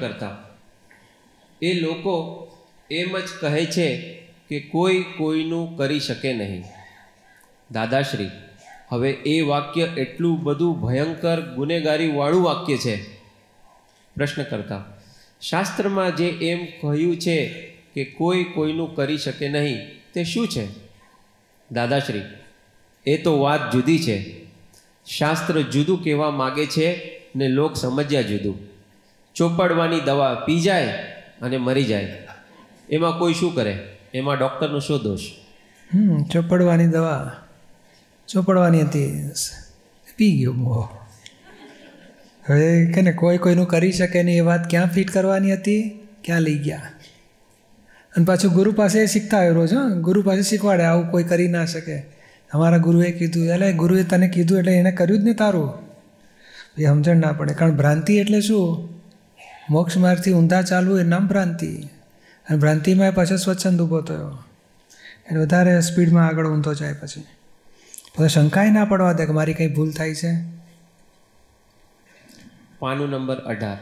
કરતા એ લોકો એમ જ કહે છે કે કોઈ કોઈનું કરી શકે નહીં દાદાશ્રી હવે એ વાક્ય એટલું બધું ભયંકર ગુનેગારીવાળું વાક્ય છે પ્રશ્ન કરતા શાસ્ત્રમાં જે એમ કહ્યું છે કે કોઈ કોઈનું કરી શકે નહીં તે શું છે દાદાશ્રી એ તો વાત જુદી છે શાસ્ત્ર જુદું કહેવા માગે છે ને લોક સમજ્યા જુદું ચોપડવાની દવા પી જાય અને મરી જાય એમાં કોઈ શું કરે એમાં ડૉક્ટરનો શું દોષ હમ ચોપડવાની દવા ચોપડવાની હતી પી ગયો મોહ હવે કે ને કોઈ કોઈનું કરી શકે નહીં એ વાત ક્યાં ફિટ કરવાની હતી ક્યાં લઈ ગયા અને પાછું ગુરુ પાસે શીખતા આવ્યો રોજ હં ગુરુ પાસે શીખવાડે આવું કોઈ કરી ના શકે અમારા ગુરુએ કીધું એટલે ગુરુએ તને કીધું એટલે એણે કર્યું જ ને તારું એ સમજણ ના પડે કારણ ભ્રાંતિ એટલે શું મોક્ષ માર્ગથી ઊંધા ચાલવું એ નામ ભ્રાંતિ અને ભ્રાંતિમાં એ પાછો સ્વચ્છંદ ઊભો થયો એટલે વધારે સ્પીડમાં આગળ ઊંધો જાય પછી તો શંકાય ના પડવા દે કે મારી કંઈ ભૂલ થાય છે પાનું નંબર અઢાર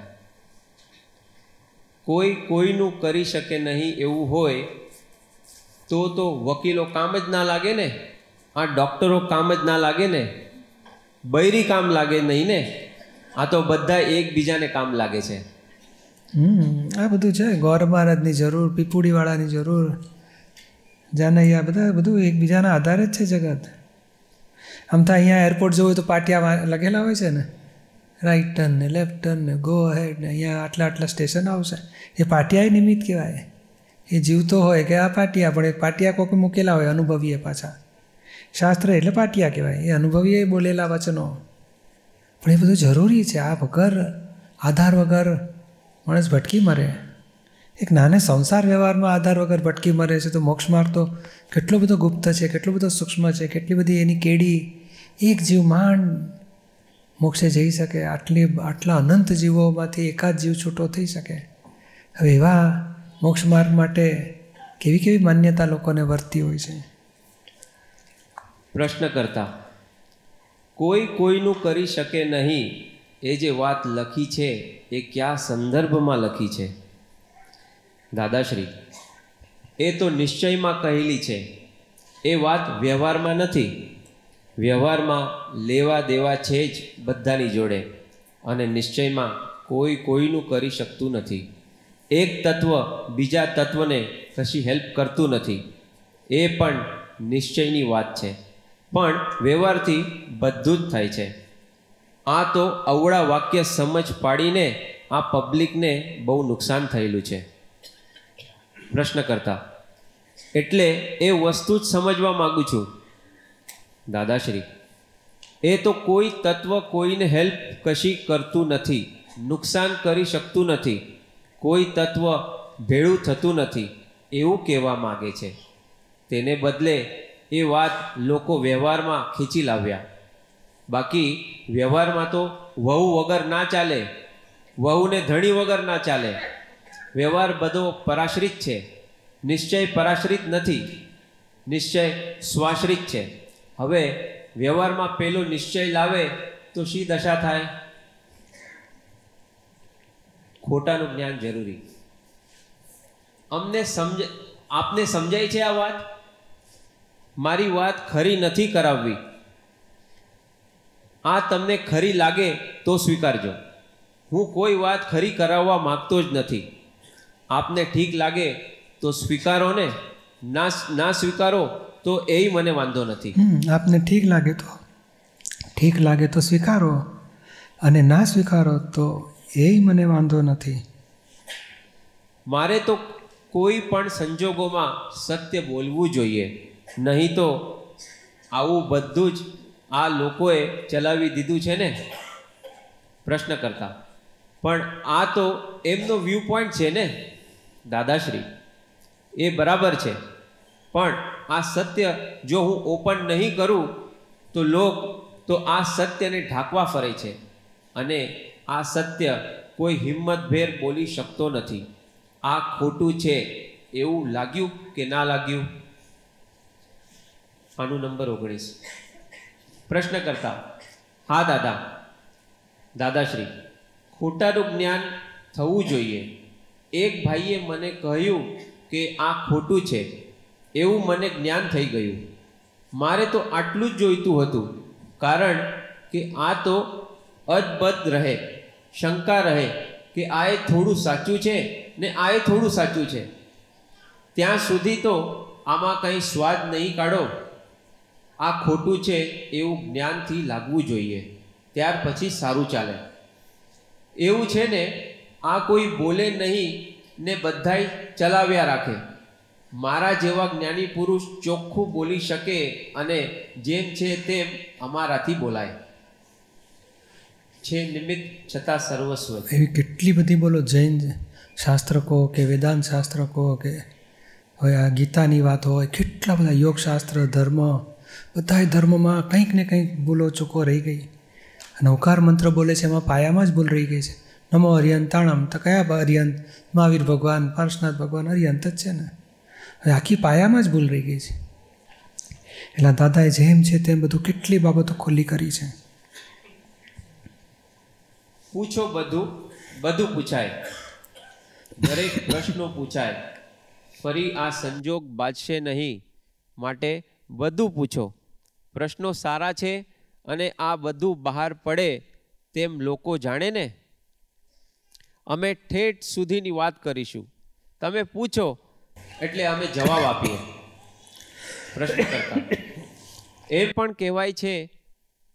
કોઈ કોઈનું કરી શકે નહીં એવું હોય તો તો વકીલો કામ જ ના લાગે ને આ ડૉક્ટરો કામ જ ના લાગે ને બૈરી કામ લાગે નહીં ને આ તો બધા એકબીજાને કામ લાગે છે આ બધું છે ગૌર મહારાજની જરૂર પીપુડીવાળાની જરૂર જાનૈયા બધા બધું એકબીજાના આધારે જ છે જગત આમ તો અહીંયા એરપોર્ટ જવું હોય તો પાટિયા લખેલા હોય છે ને રાઈટ ટર્ન ને લેફ્ટ ટર્ન ને ગો હેડ ને અહીંયા આટલા આટલા સ્ટેશન આવશે એ પાટિયા નિમિત્ત કહેવાય એ જીવતો હોય કે આ પાટિયા પણ એ પાટિયા કોઈક મૂકેલા હોય અનુભવીએ પાછા શાસ્ત્ર એટલે પાટિયા કહેવાય એ અનુભવીએ બોલેલા વચનો પણ એ બધું જરૂરી છે આ વગર આધાર વગર માણસ ભટકી મરે એક નાને સંસાર વ્યવહારમાં આધાર વગર ભટકી મરે છે તો મોક્ષ માર્ગ તો કેટલો બધો ગુપ્ત છે કેટલો બધો સૂક્ષ્મ છે કેટલી બધી એની કેડી એક જીવ માંડ મોક્ષે જઈ શકે આટલી આટલા અનંત જીવોમાંથી એકાદ જીવ છૂટો થઈ શકે હવે એવા મોક્ષ માર્ગ માટે કેવી કેવી માન્યતા લોકોને વર્તી હોય છે પ્રશ્ન કરતા કોઈ કોઈનું કરી શકે નહીં એ જે વાત લખી છે એ કયા સંદર્ભમાં લખી છે દાદાશ્રી એ તો નિશ્ચયમાં કહેલી છે એ વાત વ્યવહારમાં નથી વ્યવહારમાં લેવા દેવા છે જ બધાની જોડે અને નિશ્ચયમાં કોઈ કોઈનું કરી શકતું નથી એક તત્વ બીજા તત્વને કશી હેલ્પ કરતું નથી એ પણ નિશ્ચયની વાત છે પણ વ્યવહારથી બધું જ થાય છે આ તો અવળા વાક્ય સમજ પાડીને આ પબ્લિકને બહુ નુકસાન થયેલું છે પ્રશ્ન કરતા એટલે એ વસ્તુ જ સમજવા માગું છું દાદાશ્રી એ તો કોઈ તત્વ કોઈને હેલ્પ કશી કરતું નથી નુકસાન કરી શકતું નથી કોઈ તત્વ ભેળું થતું નથી એવું કહેવા માગે છે તેને બદલે એ વાત લોકો વ્યવહારમાં ખીચી લાવ્યા બાકી વ્યવહારમાં તો વહુ વગર ના ચાલે વહુને ધણી વગર ના ચાલે વ્યવહાર બધો પરાશ્રિત છે નિશ્ચય પરાશ્રિત નથી નિશ્ચય સ્વાશ્રિત છે હવે વ્યવહારમાં પેલો નિશ્ચય લાવે તો શી દશા થાય ખોટાનું જ્ઞાન જરૂરી અમને સમજ આપને સમજાય છે આ વાત મારી વાત ખરી નથી કરાવવી આ તમને ખરી લાગે તો સ્વીકારજો હું કોઈ વાત ખરી કરાવવા માગતો જ નથી આપને ઠીક લાગે તો સ્વીકારો ને ના ના સ્વીકારો તો એ મને વાંધો નથી આપને ઠીક લાગે તો ઠીક લાગે તો સ્વીકારો અને ના સ્વીકારો તો એ મને વાંધો નથી મારે તો કોઈ પણ સંજોગોમાં સત્ય બોલવું જોઈએ નહીં તો આવું બધું જ આ લોકોએ ચલાવી દીધું છે ને પ્રશ્ન કરતા પણ આ તો એમનો વ્યૂ પોઈન્ટ છે ને દાદાશ્રી એ બરાબર છે પણ આ સત્ય જો હું ઓપન નહીં કરું તો લોક તો આ સત્યને ઢાંકવા ફરે છે અને આ સત્ય કોઈ હિંમતભેર બોલી શકતો નથી આ ખોટું છે એવું લાગ્યું કે ના લાગ્યું આનું નંબર ઓગણીસ પ્રશ્ન કરતા હા દાદા દાદાશ્રી ખોટાનું જ્ઞાન થવું જોઈએ એક ભાઈએ મને કહ્યું કે આ ખોટું છે એવું મને જ્ઞાન થઈ ગયું મારે તો આટલું જ જોઈતું હતું કારણ કે આ તો અદબદ રહે શંકા રહે કે આ એ થોડું સાચું છે ને આ એ થોડું સાચું છે ત્યાં સુધી તો આમાં કંઈ સ્વાદ નહીં કાઢો આ ખોટું છે એવું જ્ઞાનથી લાગવું જોઈએ ત્યાર પછી સારું ચાલે એવું છે ને આ કોઈ બોલે નહીં ને બધાય ચલાવ્યા રાખે મારા જેવા જ્ઞાની પુરુષ ચોખ્ખું બોલી શકે અને જેમ છે તેમ અમારાથી બોલાય છે નિમિત્ત છતાં સર્વસ્વ એવી કેટલી બધી બોલો જૈન શાસ્ત્રકો કે વેદાંત શાસ્ત્રકો કે હવે આ ગીતાની વાત હોય કેટલા બધા યોગશાસ્ત્ર ધર્મ બધાય ધર્મમાં કંઈક ને કંઈક ભૂલો ચૂકો રહી ગઈ નૌકાર મંત્ર બોલે છે એમાં પાયામાં જ ભૂલ રહી ગઈ છે નમો હરિયંત તાણમ તો કયા હરિયંત મહાવીર ભગવાન પાર્શનાથ ભગવાન હરિયંત જ છે ને હવે આખી પાયામાં જ ભૂલ રહી ગઈ છે એટલે દાદાએ જેમ છે તેમ બધું કેટલી બાબતો ખુલ્લી કરી છે પૂછો બધું બધું પૂછાય દરેક પ્રશ્નો પૂછાય ફરી આ સંજોગ બાજશે નહીં માટે બધું પૂછો પ્રશ્નો સારા છે અને આ બધું બહાર પડે તેમ લોકો જાણે ને અમે ઠેઠ સુધીની વાત કરીશું તમે પૂછો એટલે અમે જવાબ આપીએ પ્રશ્ન કરતા એ પણ કહેવાય છે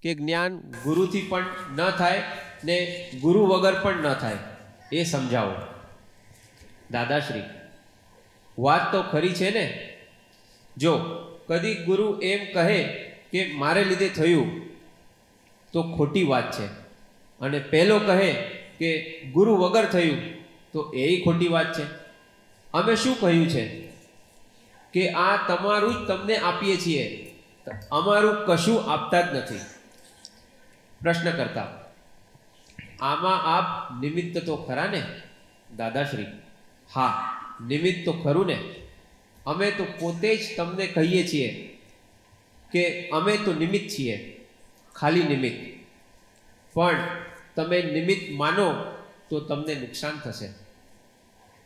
કે જ્ઞાન ગુરુથી પણ ન થાય ને ગુરુ વગર પણ ન થાય એ સમજાવો દાદાશ્રી વાત તો ખરી છે ને જો કદી ગુરુ એમ કહે કે મારે લીધે થયું તો ખોટી વાત છે અને પહેલો કહે કે ગુરુ વગર થયું તો એ ખોટી વાત છે અમે શું કહ્યું છે કે આ તમારું જ તમને આપીએ છીએ અમારું કશું આપતા જ નથી પ્રશ્ન કરતા આમાં આપ નિમિત્ત તો ખરા ને દાદાશ્રી હા નિમિત્ત તો ખરું ને અમે તો પોતે જ તમને કહીએ છીએ કે અમે તો નિમિત્ત છીએ ખાલી નિમિત્ત પણ તમે નિમિત્ત માનો તો તમને નુકસાન થશે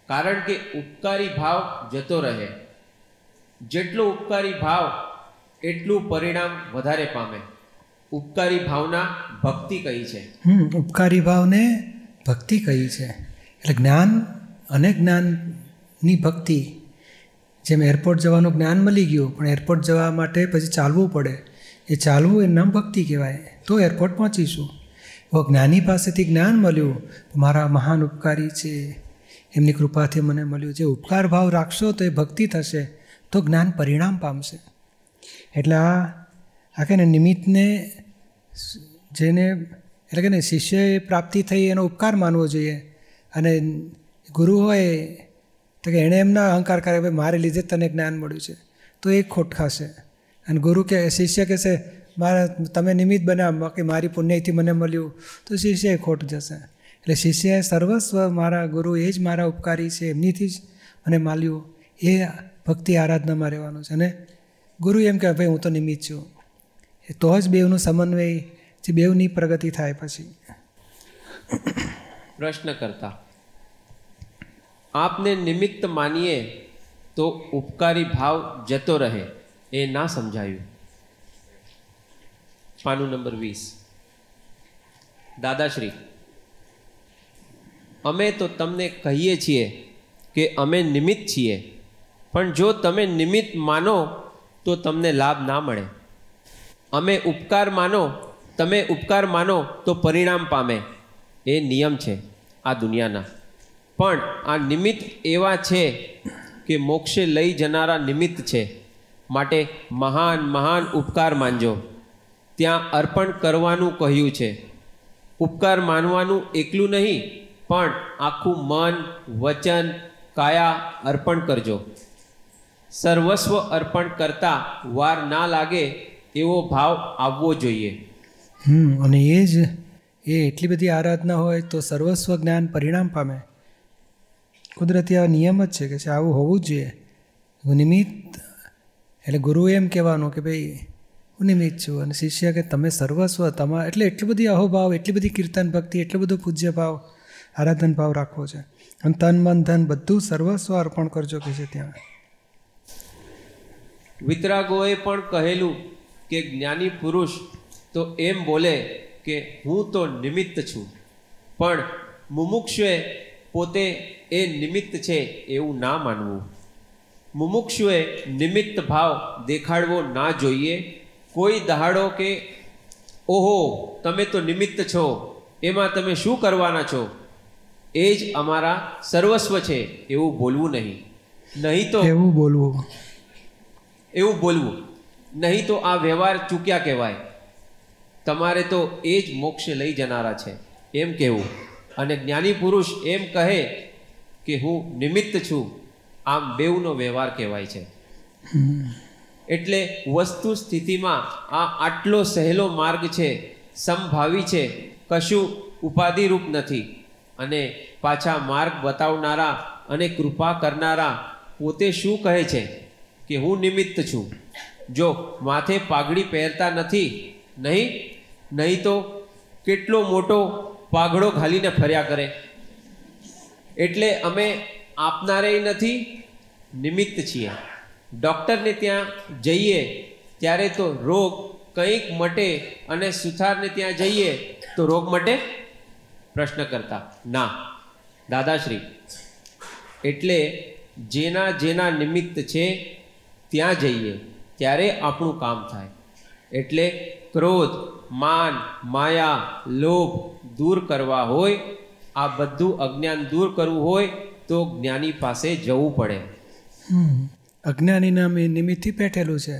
કારણ કે ઉપકારી ભાવ જતો રહે જેટલો ઉપકારી ભાવ એટલું પરિણામ વધારે પામે ઉપકારી ભાવના ભક્તિ કહી છે ઉપકારી ભાવને ભક્તિ કહી છે એટલે જ્ઞાન અને જ્ઞાનની ભક્તિ જેમ એરપોર્ટ જવાનું જ્ઞાન મળી ગયું પણ એરપોર્ટ જવા માટે પછી ચાલવું પડે એ ચાલવું એ નામ ભક્તિ કહેવાય તો એરપોર્ટ પહોંચીશું હવે જ્ઞાની પાસેથી જ્ઞાન મળ્યું મારા મહાન ઉપકારી છે એમની કૃપાથી મને મળ્યું જે ઉપકાર ભાવ રાખશો તો એ ભક્તિ થશે તો જ્ઞાન પરિણામ પામશે એટલે આ આ કે ને નિમિત્તને જેને એટલે કે ને શિષ્ય પ્રાપ્તિ થઈ એનો ઉપકાર માનવો જોઈએ અને ગુરુ હોય તો કે એણે એમના અહંકાર કરે ભાઈ મારે લીધે તને જ્ઞાન મળ્યું છે તો એ ખોટ ખાશે અને ગુરુ કે શિષ્ય કહે છે મારા તમે નિમિત્ત બનાવ બાકી મારી પુણ્યથી મને મળ્યું તો શિષ્ય એ ખોટ જશે એટલે શિષ્યએ સર્વસ્વ મારા ગુરુ એ જ મારા ઉપકારી છે એમનીથી જ મને માલ્યું એ ભક્તિ આરાધનામાં રહેવાનું છે અને ગુરુ એમ કે ભાઈ હું તો નિમિત્ત છું તો જ બેવનું સમન્વય જે બેવની પ્રગતિ થાય પછી પ્રશ્ન કરતા આપને નિમિત્ત માનીએ તો ઉપકારી ભાવ જતો રહે એ ના સમજાયું પાનું નંબર વીસ દાદાશ્રી અમે તો તમને કહીએ છીએ કે અમે નિમિત્ત છીએ પણ જો તમે નિમિત્ત માનો તો તમને લાભ ના મળે અમે ઉપકાર માનો તમે ઉપકાર માનો તો પરિણામ પામે એ નિયમ છે આ દુનિયાના પણ આ નિમિત્ત એવા છે કે મોક્ષે લઈ જનારા નિમિત્ત છે માટે મહાન મહાન ઉપકાર માનજો ત્યાં અર્પણ કરવાનું કહ્યું છે ઉપકાર માનવાનું એકલું નહીં પણ આખું મન વચન કાયા અર્પણ કરજો સર્વસ્વ અર્પણ કરતા વાર ના લાગે એવો ભાવ આવવો જોઈએ હમ અને એ જ એ એટલી બધી આરાધના હોય તો સર્વસ્વ જ્ઞાન પરિણામ પામે કુદરતી આ નિયમ જ છે કે છે આવું હોવું જ જોઈએ નિમિત્ત એટલે ગુરુ એમ કહેવાનું કે ભાઈ હું નિમિત્ત છું અને શિષ્ય કે તમે સર્વસ્વ તમારા એટલે એટલી બધી અહોભાવ એટલી બધી કીર્તન ભક્તિ એટલું બધું પૂજ્ય ભાવ આરાધન ભાવ રાખવો છે અને તન મન ધન બધું સર્વસ્વ અર્પણ કરજો કે છે ત્યાં વિતરાગોએ પણ કહેલું કે જ્ઞાની પુરુષ તો એમ બોલે કે હું તો નિમિત્ત છું પણ મુમુક્ષુએ પોતે એ નિમિત્ત છે એવું ના માનવું મુમુક્ષુએ નિમિત્ત ભાવ દેખાડવો ના જોઈએ કોઈ દહાડો કે ઓહો તમે તો નિમિત્ત છો એમાં તમે શું કરવાના છો એ જ અમારા સર્વસ્વ છે એવું બોલવું નહીં નહીં તો એવું બોલવું એવું બોલવું નહીં તો આ વ્યવહાર ચૂક્યા કહેવાય તમારે તો એ જ મોક્ષ લઈ જનારા છે એમ કહેવું અને જ્ઞાની પુરુષ એમ કહે કે હું નિમિત્ત છું આમ બેઉનો વ્યવહાર કહેવાય છે એટલે વસ્તુ સ્થિતિમાં આ આટલો સહેલો માર્ગ છે સંભાવી છે કશું ઉપાધિરૂપ નથી અને પાછા માર્ગ બતાવનારા અને કૃપા કરનારા પોતે શું કહે છે કે હું નિમિત્ત છું જો માથે પાઘડી પહેરતા નથી નહીં નહીં તો કેટલો મોટો પાઘડો ઘાલીને ફર્યા કરે એટલે અમે આપનારે નથી નિમિત્ત છીએ ડૉક્ટરને ત્યાં જઈએ ત્યારે તો રોગ કંઈક મટે અને સુથારને ત્યાં જઈએ તો રોગ મટે પ્રશ્ન કરતા ના દાદાશ્રી એટલે જેના જેના નિમિત્ત છે ત્યાં જઈએ ત્યારે આપણું કામ થાય એટલે ક્રોધ માન માયા લોભ દૂર કરવા હોય આ બધું અજ્ઞાન દૂર કરવું હોય તો જ્ઞાની પાસે જવું પડે અજ્ઞાનીના નિમિત્તથી પેઠેલું છે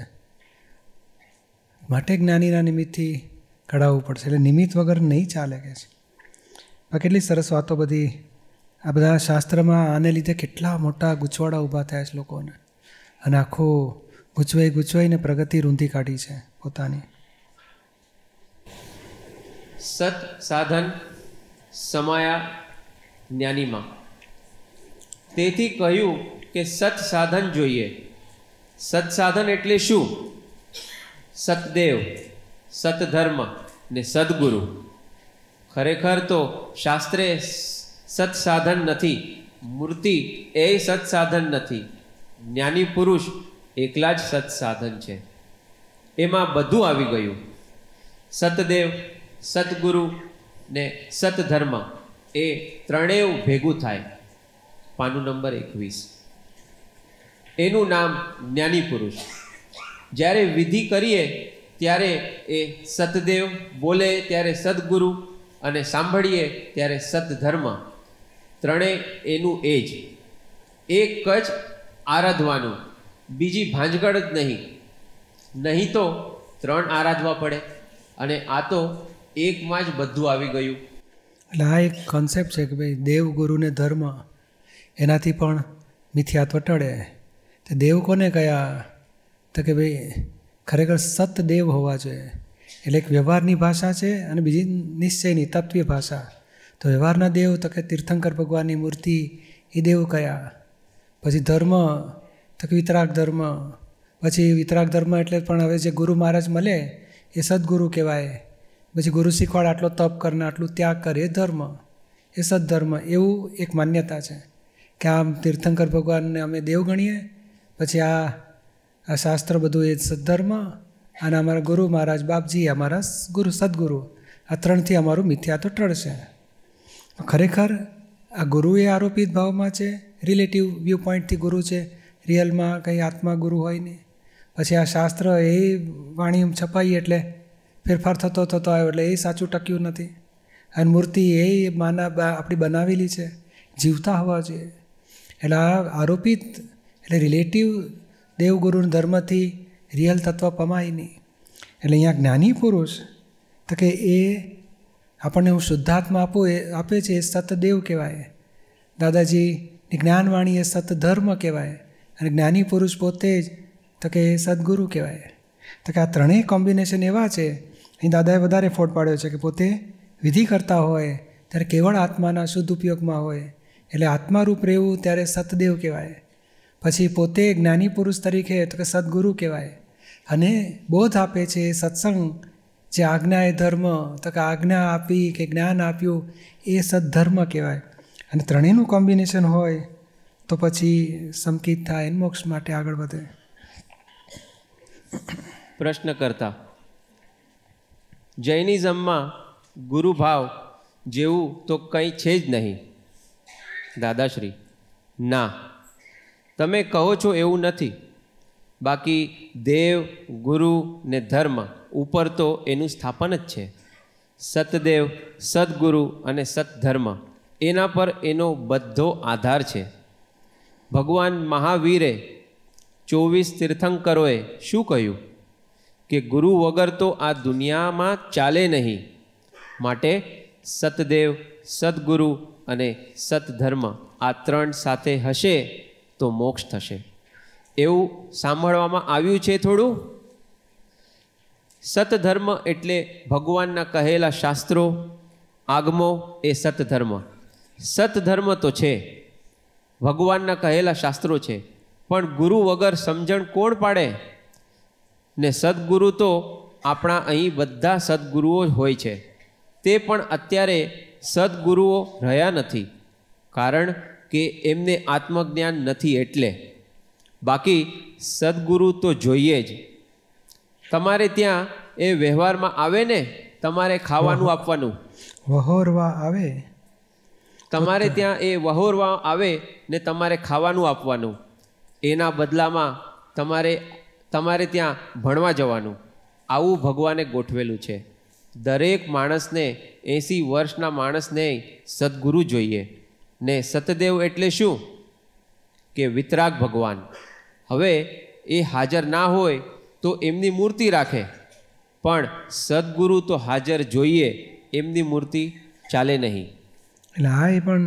માટે જ્ઞાનીના નિમિત્તથી કઢાવવું પડશે એટલે નિમિત્ત વગર નહીં ચાલે કે છે આ કેટલી સરસ વાતો બધી આ બધા શાસ્ત્રમાં આને લીધે કેટલા મોટા ગૂંચવાડા ઊભા થયા છે લોકોને અને આખો ગૂંચવાઈ ગૂંચવાઈને પ્રગતિ રૂંધી કાઢી છે પોતાની સત સાધન સમાયા જ્ઞાનીમાં તેથી કહ્યું કે સત્સાધન જોઈએ સત્સાધન એટલે શું સતદેવ સતધર્મ ને સદગુરુ ખરેખર તો શાસ્ત્રે સત્સાધન નથી મૂર્તિ એ સત્સાધન નથી જ્ઞાની પુરુષ એકલા જ સત્સાધન છે એમાં બધું આવી ગયું સતદેવ સદગુરુ ને સતધર્મ એ ત્રણેય ભેગું થાય પાનું નંબર એકવીસ એનું નામ જ્ઞાની પુરુષ જ્યારે વિધિ કરીએ ત્યારે એ સતદેવ બોલે ત્યારે સદગુરુ અને સાંભળીએ ત્યારે સતધર્મ ત્રણેય એનું એ જ એક જ આરાધવાનું બીજી ભાંજગડ જ નહીં નહીં તો ત્રણ આરાધવા પડે અને આ તો એકમાં જ બધું આવી ગયું એટલે આ એક કોન્સેપ્ટ છે કે ભાઈ દેવગુરુ ને ધર્મ એનાથી પણ મિથ્યાત્વ ટળે તો દેવ કોને કયા તો કે ભાઈ ખરેખર સત દેવ હોવા જોઈએ એટલે એક વ્યવહારની ભાષા છે અને બીજી નિશ્ચયની તત્વીય ભાષા તો વ્યવહારના દેવ તો કે તીર્થંકર ભગવાનની મૂર્તિ એ દેવ કયા પછી ધર્મ તો કે વિતરાગ ધર્મ પછી વિતરાગ ધર્મ એટલે પણ હવે જે ગુરુ મહારાજ મળે એ સદગુરુ કહેવાય પછી ગુરુ શીખવાડે આટલો તપ કરને આટલું ત્યાગ કરે ધર્મ એ સદ્ધર્મ એવું એક માન્યતા છે કે આમ તીર્થંકર ભગવાનને અમે દેવ ગણીએ પછી આ આ શાસ્ત્ર બધું એ સદ્ધર્મ અને અમારા ગુરુ મહારાજ બાપજી અમારા ગુરુ સદગુરુ આ ત્રણથી અમારું મિથ્યા તો ટળશે ખરેખર આ ગુરુ એ આરોપિત ભાવમાં છે રિલેટિવ વ્યૂ પોઈન્ટથી ગુરુ છે રિયલમાં કંઈ આત્મા ગુરુ હોય નહીં પછી આ શાસ્ત્ર એ વાણી છપાઈ એટલે ફેરફાર થતો થતો આવ્યો એટલે એ સાચું ટક્યું નથી અને મૂર્તિ એ માના આપણી બનાવેલી છે જીવતા હોવા જોઈએ એટલે આ આરોપિત એટલે રિલેટિવ દેવગુરુના ધર્મથી રિયલ તત્વ પમાય નહીં એટલે અહીંયા જ્ઞાની પુરુષ તો કે એ આપણને હું શુદ્ધાત્મા આપું એ આપે છે એ સતદેવ કહેવાય દાદાજી જ્ઞાનવાણી એ સતધર્મ કહેવાય અને જ્ઞાની પુરુષ પોતે જ તો કે એ સદગુરુ કહેવાય તો કે આ ત્રણેય કોમ્બિનેશન એવા છે અહીં દાદાએ વધારે ફોટ પાડ્યો છે કે પોતે વિધિ કરતા હોય ત્યારે કેવળ આત્માના શુદ્ધ ઉપયોગમાં હોય એટલે આત્મારૂપ રહેવું ત્યારે સતદેવ કહેવાય પછી પોતે જ્ઞાની પુરુષ તરીકે તો કે સદગુરુ કહેવાય અને બોધ આપે છે સત્સંગ જે આજ્ઞા એ ધર્મ તો કે આજ્ઞા આપી કે જ્ઞાન આપ્યું એ સદ્ધર્મ કહેવાય અને ત્રણેયનું કોમ્બિનેશન હોય તો પછી સંકિત થાય મોક્ષ માટે આગળ વધે પ્રશ્ન કરતા જૈનિઝમમાં ગુરુભાવ જેવું તો કંઈ છે જ નહીં દાદાશ્રી ના તમે કહો છો એવું નથી બાકી દેવ ગુરુ ને ધર્મ ઉપર તો એનું સ્થાપન જ છે સતદેવ સદગુરુ અને સદધર્મ એના પર એનો બધો આધાર છે ભગવાન મહાવીરે ચોવીસ તીર્થંકરોએ શું કહ્યું કે ગુરુ વગર તો આ દુનિયામાં ચાલે નહીં માટે સતદેવ સદગુરુ અને સતધર્મ આ ત્રણ સાથે હશે તો મોક્ષ થશે એવું સાંભળવામાં આવ્યું છે થોડું સતધર્મ એટલે ભગવાનના કહેલા શાસ્ત્રો આગમો એ સતધર્મ સતધર્મ તો છે ભગવાનના કહેલા શાસ્ત્રો છે પણ ગુરુ વગર સમજણ કોણ પાડે ને સદગુરુ તો આપણા અહીં બધા સદગુરુઓ હોય છે તે પણ અત્યારે સદગુરુઓ રહ્યા નથી કારણ કે એમને આત્મજ્ઞાન નથી એટલે બાકી સદગુરુ તો જોઈએ જ તમારે ત્યાં એ વ્યવહારમાં આવે ને તમારે ખાવાનું આપવાનું વહોરવા આવે તમારે ત્યાં એ વહોરવા આવે ને તમારે ખાવાનું આપવાનું એના બદલામાં તમારે તમારે ત્યાં ભણવા જવાનું આવું ભગવાને ગોઠવેલું છે દરેક માણસને એંસી વર્ષના માણસને સદગુરુ જોઈએ ને સતદેવ એટલે શું કે વિતરાગ ભગવાન હવે એ હાજર ના હોય તો એમની મૂર્તિ રાખે પણ સદગુરુ તો હાજર જોઈએ એમની મૂર્તિ ચાલે નહીં એટલે હા એ પણ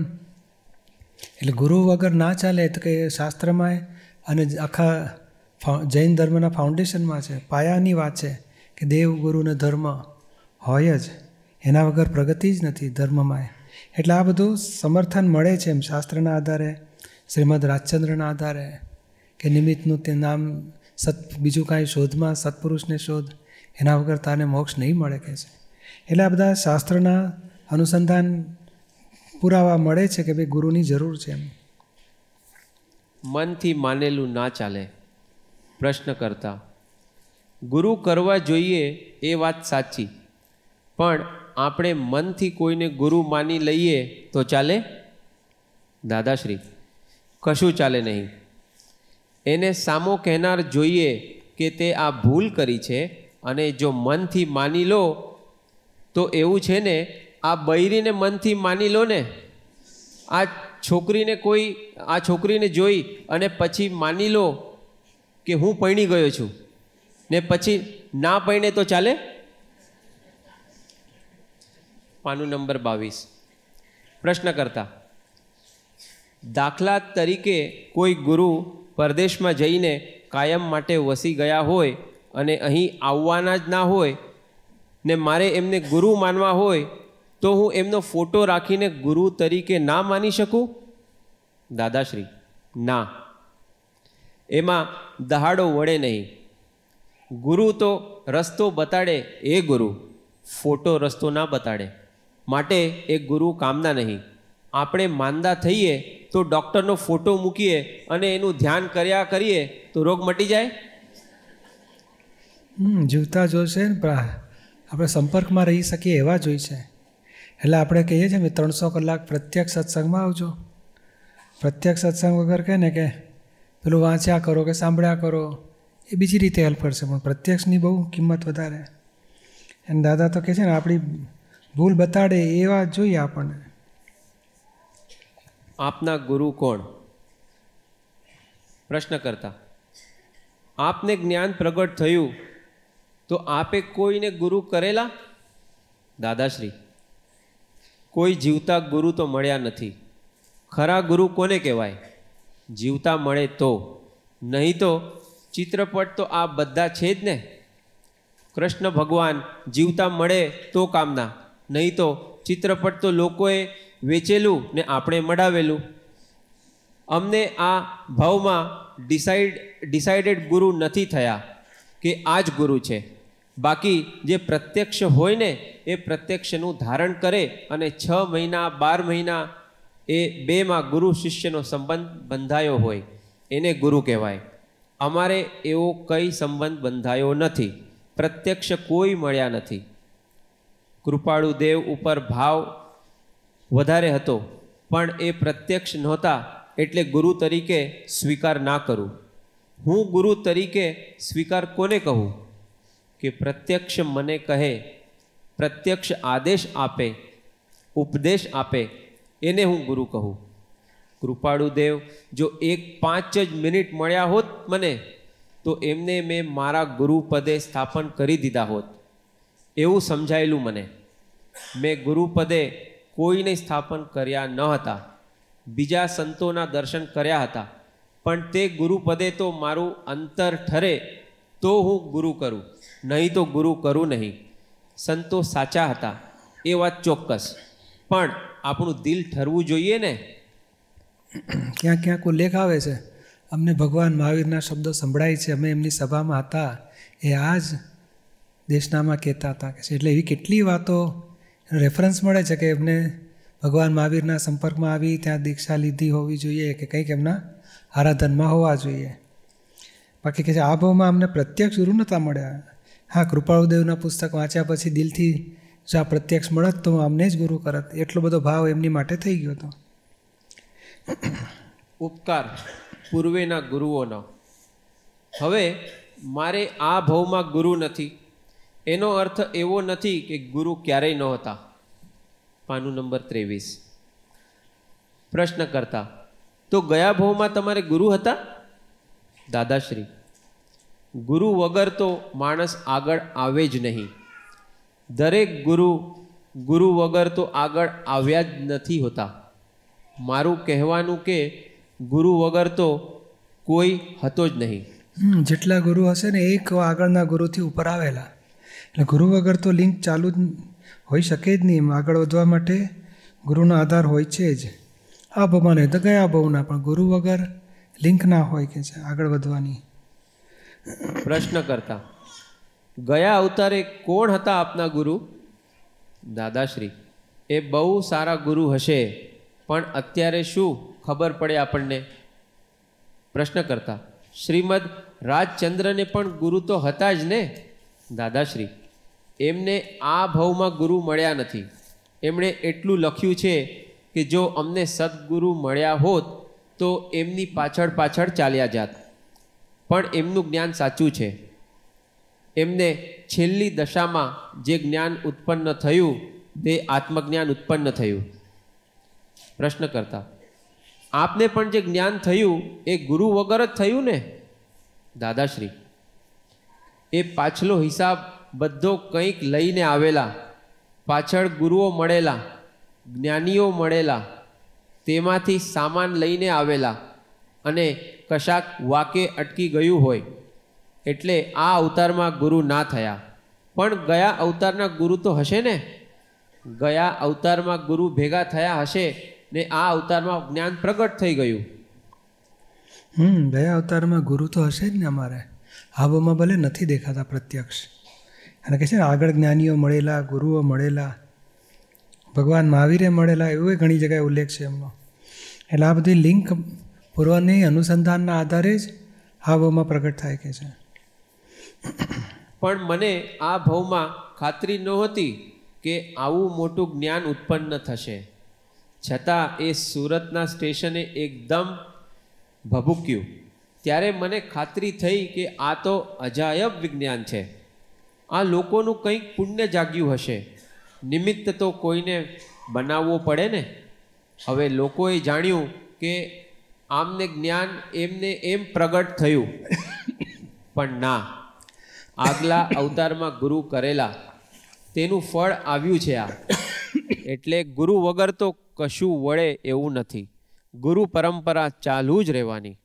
એટલે ગુરુ વગર ના ચાલે તો કે શાસ્ત્રમાં અને આખા જૈન ધર્મના ફાઉન્ડેશનમાં છે પાયાની વાત છે કે દેવ ગુરુને ધર્મ હોય જ એના વગર પ્રગતિ જ નથી ધર્મમાં એટલે આ બધું સમર્થન મળે છે એમ શાસ્ત્રના આધારે શ્રીમદ રાજચંદ્રના આધારે કે નિમિત્તનું તે નામ સત બીજું કાંઈ શોધમાં સત્પુરુષને શોધ એના વગર તાને મોક્ષ નહીં મળે કે છે એટલે આ બધા શાસ્ત્રના અનુસંધાન પુરાવા મળે છે કે ભાઈ ગુરુની જરૂર છે એમ મનથી માનેલું ના ચાલે પ્રશ્ન કરતા ગુરુ કરવા જોઈએ એ વાત સાચી પણ આપણે મનથી કોઈને ગુરુ માની લઈએ તો ચાલે દાદાશ્રી કશું ચાલે નહીં એને સામો કહેનાર જોઈએ કે તે આ ભૂલ કરી છે અને જો મનથી માની લો તો એવું છે ને આ બૈરીને મનથી માની લો ને આ છોકરીને કોઈ આ છોકરીને જોઈ અને પછી માની લો કે હું પૈણી ગયો છું ને પછી ના પૈણે તો ચાલે પાનું નંબર બાવીસ પ્રશ્ન કરતા દાખલા તરીકે કોઈ ગુરુ પરદેશમાં જઈને કાયમ માટે વસી ગયા હોય અને અહીં આવવાના જ ના હોય ને મારે એમને ગુરુ માનવા હોય તો હું એમનો ફોટો રાખીને ગુરુ તરીકે ના માની શકું દાદાશ્રી ના એમાં દહાડો વળે નહીં ગુરુ તો રસ્તો બતાડે એ ગુરુ ફોટો રસ્તો ના બતાડે માટે એ ગુરુ કામના નહીં આપણે માંદા થઈએ તો ડૉક્ટરનો ફોટો મૂકીએ અને એનું ધ્યાન કર્યા કરીએ તો રોગ મટી જાય હમ જીવતા જોશે આપણે સંપર્કમાં રહી શકીએ એવા જોઈ છે એટલે આપણે કહીએ છીએ ત્રણસો કલાક પ્રત્યક્ષ સત્સંગમાં આવજો પ્રત્યક્ષ સત્સંગ વગર કહે ને કે પેલું વાંચ્યા કરો કે સાંભળ્યા કરો એ બીજી રીતે હેલ્પ કરશે પણ પ્રત્યક્ષની બહુ કિંમત વધારે અને દાદા તો કહે છે ને આપણી ભૂલ બતાડે એવા જોઈએ આપણને આપના ગુરુ કોણ પ્રશ્ન કરતા આપને જ્ઞાન પ્રગટ થયું તો આપે કોઈને ગુરુ કરેલા દાદાશ્રી કોઈ જીવતા ગુરુ તો મળ્યા નથી ખરા ગુરુ કોને કહેવાય જીવતા મળે તો નહીં તો ચિત્રપટ તો આ બધા છે જ ને કૃષ્ણ ભગવાન જીવતા મળે તો કામના નહીં તો ચિત્રપટ તો લોકોએ વેચેલું ને આપણે મડાવેલું અમને આ ભાવમાં ડિસાઇડ ડિસાઇડેડ ગુરુ નથી થયા કે આ જ ગુરુ છે બાકી જે પ્રત્યક્ષ હોય ને એ પ્રત્યક્ષનું ધારણ કરે અને છ મહિના બાર મહિના એ બેમાં ગુરુ શિષ્યનો સંબંધ બંધાયો હોય એને ગુરુ કહેવાય અમારે એવો કંઈ સંબંધ બંધાયો નથી પ્રત્યક્ષ કોઈ મળ્યા નથી કૃપાળુ દેવ ઉપર ભાવ વધારે હતો પણ એ પ્રત્યક્ષ નહોતા એટલે ગુરુ તરીકે સ્વીકાર ના કરું હું ગુરુ તરીકે સ્વીકાર કોને કહું કે પ્રત્યક્ષ મને કહે પ્રત્યક્ષ આદેશ આપે ઉપદેશ આપે એને હું ગુરુ કહું કૃપાળુ દેવ જો એક પાંચ જ મિનિટ મળ્યા હોત મને તો એમને મેં મારા ગુરુ પદે સ્થાપન કરી દીધા હોત એવું સમજાયેલું મને મેં ગુરુ પદે કોઈને સ્થાપન કર્યા ન હતા બીજા સંતોના દર્શન કર્યા હતા પણ તે ગુરુ પદે તો મારું અંતર ઠરે તો હું ગુરુ કરું નહીં તો ગુરુ કરું નહીં સંતો સાચા હતા એ વાત ચોક્કસ પણ આપણું દિલ ઠરવું જોઈએ ને ક્યાં ક્યાં કોઈ લેખ આવે છે અમને ભગવાન મહાવીરના શબ્દો સંભળાય છે અમે એમની સભામાં હતા એ આ જ દેશનામાં કહેતા હતા એટલે એવી કેટલી વાતો રેફરન્સ મળે છે કે એમને ભગવાન મહાવીરના સંપર્કમાં આવી ત્યાં દીક્ષા લીધી હોવી જોઈએ કે કંઈક એમના આરાધનમાં હોવા જોઈએ બાકી કે છે આ ભાવમાં અમને પ્રત્યક્ષ ગુરુ નહોતા મળ્યા હા કૃપાળુદેવના પુસ્તક વાંચ્યા પછી દિલથી જો આ પ્રત્યક્ષ મળત તો હું અમને જ ગુરુ કરત એટલો બધો ભાવ એમની માટે થઈ ગયો હતો ઉપકાર પૂર્વેના ગુરુઓનો હવે મારે આ ભાવમાં ગુરુ નથી એનો અર્થ એવો નથી કે ગુરુ ક્યારેય નહોતા પાનું નંબર ત્રેવીસ પ્રશ્ન કરતા તો ગયા ભાવમાં તમારે ગુરુ હતા દાદાશ્રી ગુરુ વગર તો માણસ આગળ આવે જ નહીં દરેક ગુરુ ગુરુ વગર તો આગળ આવ્યા જ નથી હોતા મારું કહેવાનું કે ગુરુ વગર તો કોઈ હતો જ નહીં જેટલા ગુરુ હશે ને એક આગળના ગુરુથી ઉપર આવેલા એટલે ગુરુ વગર તો લિંક ચાલુ જ હોઈ શકે જ નહીં આગળ વધવા માટે ગુરુનો આધાર હોય છે જ આ ભવને તો ગયા ભવના પણ ગુરુ વગર લિંક ના હોય કે છે આગળ વધવાની પ્રશ્ન કરતા ગયા અવતારે કોણ હતા આપના ગુરુ દાદાશ્રી એ બહુ સારા ગુરુ હશે પણ અત્યારે શું ખબર પડે આપણને પ્રશ્ન કરતા શ્રીમદ રાજચંદ્રને પણ ગુરુ તો હતા જ ને દાદાશ્રી એમને આ ભાવમાં ગુરુ મળ્યા નથી એમણે એટલું લખ્યું છે કે જો અમને સદગુરુ મળ્યા હોત તો એમની પાછળ પાછળ ચાલ્યા જાત પણ એમનું જ્ઞાન સાચું છે એમને છેલ્લી દશામાં જે જ્ઞાન ઉત્પન્ન થયું તે આત્મજ્ઞાન ઉત્પન્ન થયું પ્રશ્ન કરતા આપને પણ જે જ્ઞાન થયું એ ગુરુ વગર જ થયું ને દાદાશ્રી એ પાછલો હિસાબ બધો કંઈક લઈને આવેલા પાછળ ગુરુઓ મળેલા જ્ઞાનીઓ મળેલા તેમાંથી સામાન લઈને આવેલા અને કશાક વાકે અટકી ગયું હોય એટલે આ અવતારમાં ગુરુ ના થયા પણ ગયા અવતારના ગુરુ તો હશે ને ગયા અવતારમાં ગુરુ ભેગા થયા હશે ને આ અવતારમાં જ્ઞાન પ્રગટ થઈ ગયું હમ ગયા અવતારમાં ગુરુ તો હશે જ ને અમારે હાવમાં ભલે નથી દેખાતા પ્રત્યક્ષ અને કહે છે ને આગળ જ્ઞાનીઓ મળેલા ગુરુઓ મળેલા ભગવાન મહાવીરે મળેલા એવો ઘણી જગ્યાએ ઉલ્લેખ છે એમનો એટલે આ બધી લિંક પૂર્વની અનુસંધાનના આધારે જ હાવમાં પ્રગટ થાય કે છે પણ મને આ ભવમાં ખાતરી નહોતી કે આવું મોટું જ્ઞાન ઉત્પન્ન થશે છતાં એ સુરતના સ્ટેશને એકદમ ભભૂક્યું ત્યારે મને ખાતરી થઈ કે આ તો અજાયબ વિજ્ઞાન છે આ લોકોનું કંઈક પુણ્ય જાગ્યું હશે નિમિત્ત તો કોઈને બનાવવો પડે ને હવે લોકોએ જાણ્યું કે આમને જ્ઞાન એમને એમ પ્રગટ થયું પણ ના આગલા અવતારમાં ગુરુ કરેલા તેનું ફળ આવ્યું છે આ એટલે ગુરુ વગર તો કશું વળે એવું નથી ગુરુ પરંપરા ચાલુ જ રહેવાની